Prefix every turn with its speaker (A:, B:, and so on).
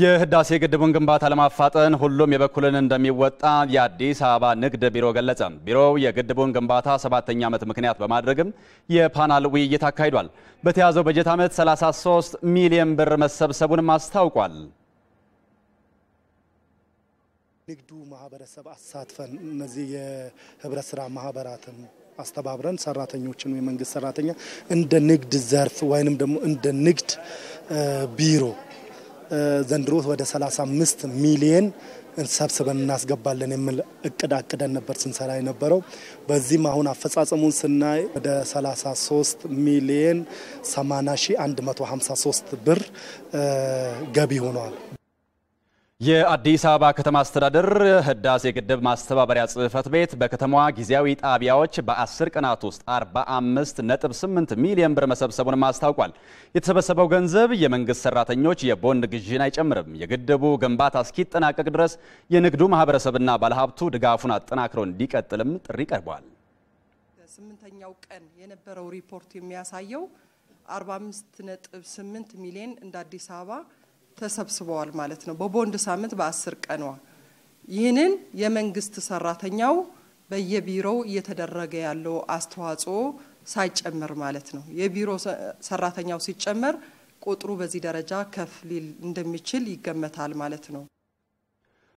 A: የህዳሴ ግድቡን ግንባታ ለማፋጠን ሁሉም የበኩልን እንደሚወጣ የአዲስ አበባ ንግድ ቢሮ ገለጸ። ቢሮው የግድቡን ግንባታ ሰባተኛ ዓመት ምክንያት በማድረግም የፓናል ውይይት አካሂዷል። በተያዘው በጀት ዓመት 33 ሚሊዮን ብር መሰብሰቡንም አስታውቋል።
B: ንግዱ ማህበረሰብ አሳትፈን እነዚህ የህብረት ስራ ማህበራትን አስተባብረን ሰራተኞችን የመንግስት ሰራተኛ እንደ ንግድ ዘርፍ ወይንም ደግሞ እንደ ንግድ ቢሮ ዘንድሮ ወደ 35 ሚሊየን ሰብስበን እናስገባለን የሚል እቅድ አቅደን ነበር ስንሰራ የነበረው። በዚህም አሁን አፈጻጸሙን ስናይ ወደ 33 ሚሊየን 8153 ብር ገቢ ሆኗል።
A: የአዲስ አበባ ከተማ አስተዳደር ህዳሴ ግድብ ማስተባበሪያ ጽሕፈት ቤት በከተማዋ ጊዜያዊ ጣቢያዎች በ10 ቀናት ውስጥ 45.8 ሚሊዮን ብር መሰብሰቡንም አስታውቋል። የተሰበሰበው ገንዘብ የመንግስት ሰራተኞች የቦንድ ግዥን አይጨምርም። የግድቡ ግንባታ እስኪጠናቀቅ ድረስ የንግዱ ማህበረሰብና ባለሀብቱ ድጋፉን አጠናክሮ እንዲቀጥልም ጥሪ ቀርቧል።
C: ስምንተኛው ቀን የነበረው ሪፖርት የሚያሳየው 45.8 ሚሊዮን እንደ አዲስ አበባ ተሰብስበዋል ማለት ነው። በቦንድ ሳምንት በአስር ቀኗ ይህንን የመንግስት ሰራተኛው በየቢሮው እየተደረገ ያለው አስተዋጽኦ ሳይጨምር ማለት ነው። የቢሮ ሰራተኛው ሲጨመር ቁጥሩ በዚህ ደረጃ ከፍ ሊል እንደሚችል ይገመታል ማለት ነው።